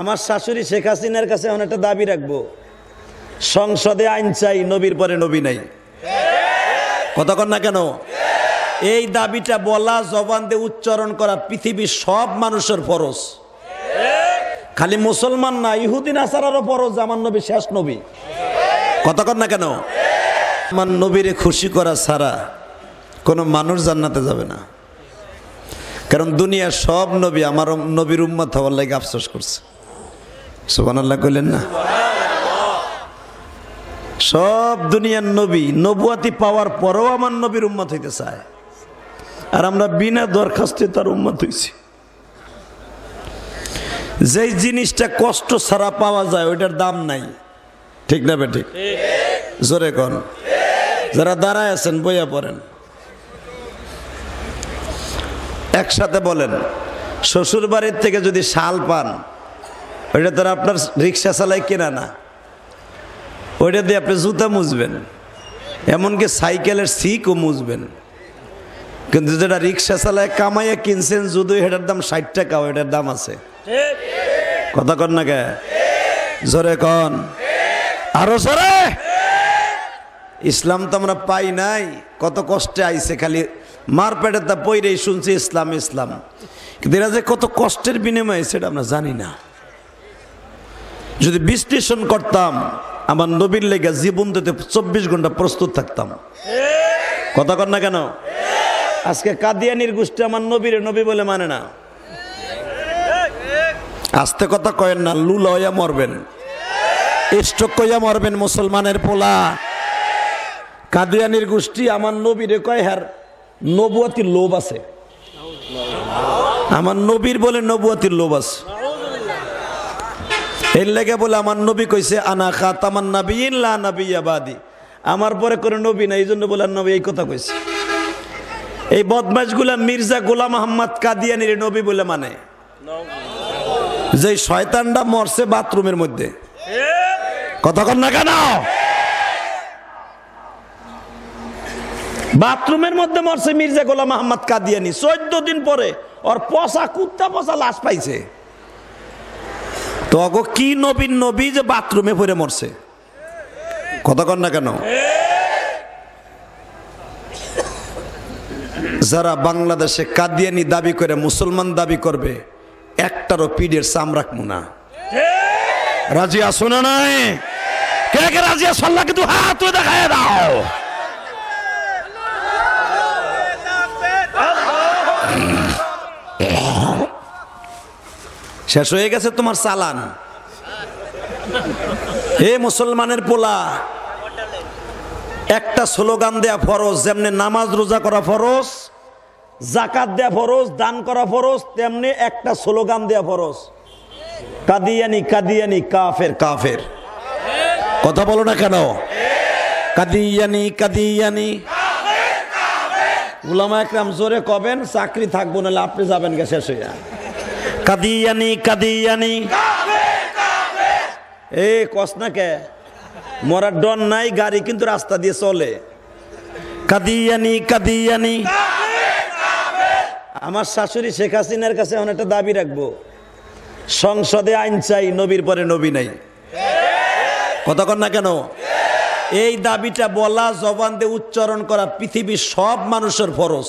আমার শাশুড়ি শেখ হাসিনার কাছে অনেকটা দাবি রাখবো সংসদে আইন চাই নবীর পরে নবী নাই কতক্ষণ না কেন এই দাবিটা বলা জবান দিয়ে উচ্চারণ করা পৃথিবীর সব মানুষের ফরজ খালি মুসলমান না ইহুদিন আসারও ফরজ আমার নবী শেষ নবী কতক্ষণ না কেন আমার নবীরে খুশি করা ছাড়া কোনো মানুষ জান্নাতে যাবে না কারণ দুনিয়ার সব নবী আমার নবীর উম্মত হওয়ার লাগে আফসোস করছে সুবানাল্লাহ কইলেন না সব দুনিয়ার নবী নবুয়াতি পাওয়ার পরেও আমার নবীর উম্মত হইতে চায় আর আমরা বিনা দরখাস্তে তার উম্মত হইছি যেই জিনিসটা কষ্ট ছাড়া পাওয়া যায় ওইটার দাম নাই ঠিক না বেঠিক জোরে কন যারা দাঁড়ায় আছেন বইয়া পড়েন একসাথে বলেন শ্বশুর বাড়ির থেকে যদি শাল পান ওইটা তো আপনার রিক্সা চালায় কেনা না ওইটা দিয়ে আপনি জুতা মুজবেন এমনকি সাইকেলের সিকও মুজবেন কিন্তু যেটা রিক্সা চালায় কামাইয়া কিনছেন যদি এটার দাম ষাট টাকা ওইটার দাম আছে কথা কন না কে জোরে কন আরো সরে ইসলাম তো আমরা পাই নাই কত কষ্টে আইছে খালি মার পেটে তা পইরেই শুনছি ইসলাম ইসলাম কিন্তু এরা যে কত কষ্টের বিনিময়ে সেটা আমরা জানি না যদি বিশ্লেষণ করতাম আমার নবীর লেগে জীবন দিতে চব্বিশ ঘন্টা প্রস্তুত থাকতাম কথা কর না কেন আজকে কাদিয়ানির গোষ্ঠী আমার নবীরে নবী বলে মানে না আস্তে কথা কয়েন না লু লয়া মরবেন স্টক কইয়া মরবেন মুসলমানের পোলা কাদিয়ানির গোষ্ঠী আমার নবীরে কয় হার নবুয়াতির লোভ আছে আমার নবীর বলে নবুয়াতির লোভ আছে এর লেগে বলে আমার নবী কইছে আনা খা তামান নবী ইল্লা নবী আবাদি আমার পরে করে নবী না এই জন্য বলে নবী এই কথা কইছে এই বদমাশগুলা মির্জা গোলাম আহম্মদ কাদিয়ানির নবী বলে মানে যে শয়তানটা মরছে বাথরুমের মধ্যে কথা না কেন বাথরুমের মধ্যে মরছে মির্জা গোলাম আহম্মদ কাদিয়ানি চোদ্দ দিন পরে ওর পচা কুত্তা পচা লাশ পাইছে তো অগো কি নবীন নবী যে বাথরুমে পড়ে মরছে কথা না কেন যারা বাংলাদেশে কাদিয়ানি দাবি করে মুসলমান দাবি করবে একটারও পিডের চাম রাখবো না রাজিয়া শোনা নাই কে কে রাজিয়া আসল্লাহ কিন্তু হাত দেখায় দাও শেষ হয়ে গেছে তোমার চালান এ মুসলমানের পোলা একটা স্লোগান দেয়া ফরজ যেমনি নামাজ রোজা করা ফরজ জাকাত দেয়া ফরজ দান করা ফরজ তেমনি একটা স্লোগান দেয়া ফরজ কাদিয়ানি কাদিয়ানি কাফের কাফের কথা বলো না কেন কাদিয়ানি কাদিয়ানি গুলামা একরাম জোরে কবেন চাকরি থাকবো নাহলে আপনি যাবেন গে শেষ হইয়া কাদিয়ানি কাদিয়ানি এ কস না কে মরার ডন নাই গাড়ি কিন্তু রাস্তা দিয়ে চলে কাদিয়ানি কাদিয়ানি আমার শাশুড়ি শেখ হাসিনার কাছে এখন একটা দাবি রাখবো সংসদে আইন চাই নবীর পরে নবী নাই কতক্ষণ না কেন এই দাবিটা বলা জবান দিয়ে উচ্চারণ করা পৃথিবীর সব মানুষের ফরস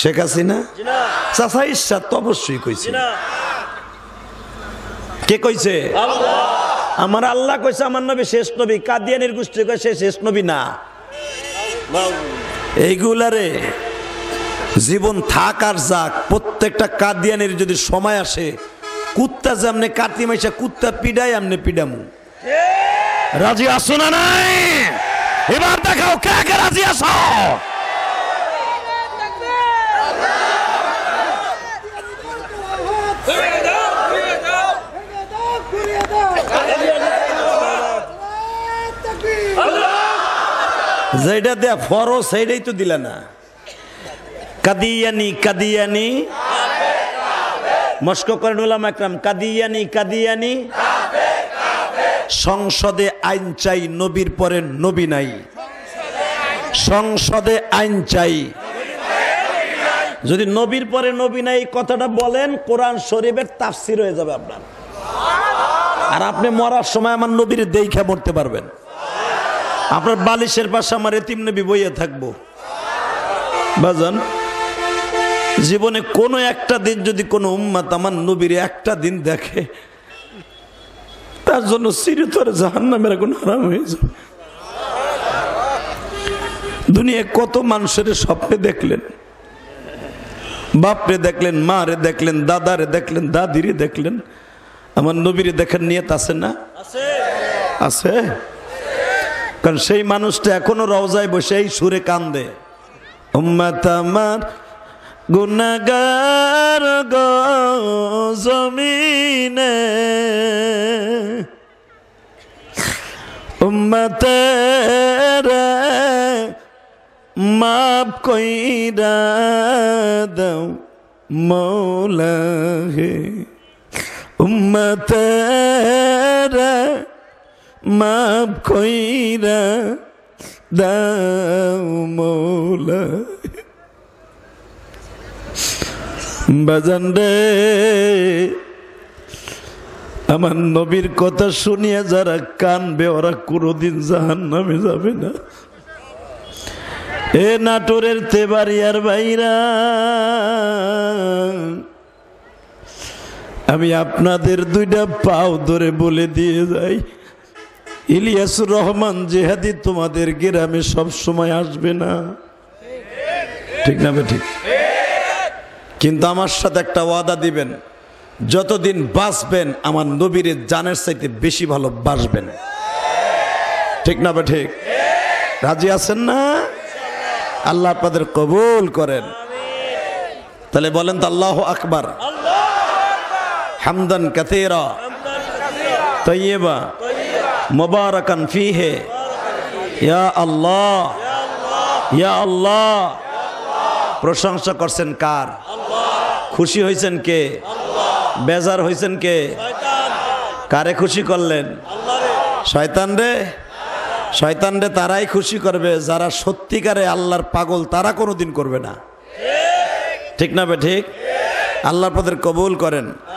শেখ হাসিনা চাষা ইসাদ তো অবশ্যই কইছে কে কইছে আমার আল্লাহ কইছে আমার নবী শেষ নবী কাদিয়ানির গোষ্ঠী কয় শেষ নবী না এইগুলারে জীবন থাক আর যাক প্রত্যেকটা কাদিয়ানির যদি সময় আসে কুত্তা যে আমনে কাতি মাইসা কুত্তা পিডাই আমনে পিডামু রাজি আসো না নাই এবার দেখাও কে কে রাজি আসো যেটা দেয়া ফরো সেইটাই তো দিলে না কাদিয়ানি কাদিয়ানি মস্কো করেন উলাম একরাম কাদিয়ানি কাদিয়ানি সংসদে আইন চাই নবীর পরে নবী নাই সংসদে আইন চাই যদি নবীর পরে নবী নাই কথাটা বলেন কোরআন শরীফের তাফসির হয়ে যাবে আপনার আর আপনি মরার সময় আমার নবীর দেইখা মরতে পারবেন আপনার বালিশের পাশে আমার এতিম নবী বইয়ে থাকবো বাজান জীবনে কোনো একটা দিন যদি কোনো উম্মাত আমার নবীর একটা দিন দেখে তার জন্য চিরতরে জাহান নামের এখন হারাম হয়ে যাবে দুনিয়ায় কত মানুষের স্বপ্নে দেখলেন বাপরে দেখলেন মা রে দেখলেন দাদারে দেখলেন দাদিরে দেখলেন আমার নবীরে দেখার নিয়ত আছে না আছে কারণ সেই মানুষটা এখনো রওজায় বসে এই সুরে কান্দে উম্মাতামার গুনাগার গমিনে উম্মতের মাপ কইরা দাও মৌলা হে উম্মতের মাপ দাও মৌলা বাজান রে আমার নবীর কথা শুনিয়া যারা কানবে ওরা কোনোদিন জাহান নামে যাবে না এ নাটোরের তেবারিয়ার ভাইরা আমি আপনাদের দুইটা পাও ধরে বলে দিয়ে যাই ইলিয়াসুর রহমান জেহাদি তোমাদের গ্রামে সব সময় আসবে না ঠিক না ঠিক কিন্তু আমার সাথে একটা ওয়াদা দিবেন যতদিন বাঁচবেন আমার নবীর জানের চাইতে বেশি ভালো বাঁচবেন ঠিক না বে ঠিক রাজি আছেন না আল্লাহ আপনাদের কবুল করেন তাহলে বলেন তো আল্লাহ আকবর হামদান কাতেরা তৈবা মোবারকান ফিহে ইয়া আল্লাহ ইয়া আল্লাহ প্রশংসা করছেন কার খুশি হয়েছেন কে বেজার হয়েছেন কে কারে খুশি করলেন শয়তান রে শয়তান রে তারাই খুশি করবে যারা সত্যিকারে আল্লাহর পাগল তারা কোনো দিন করবে না ঠিক না বে ঠিক আল্লাহর পদের কবুল করেন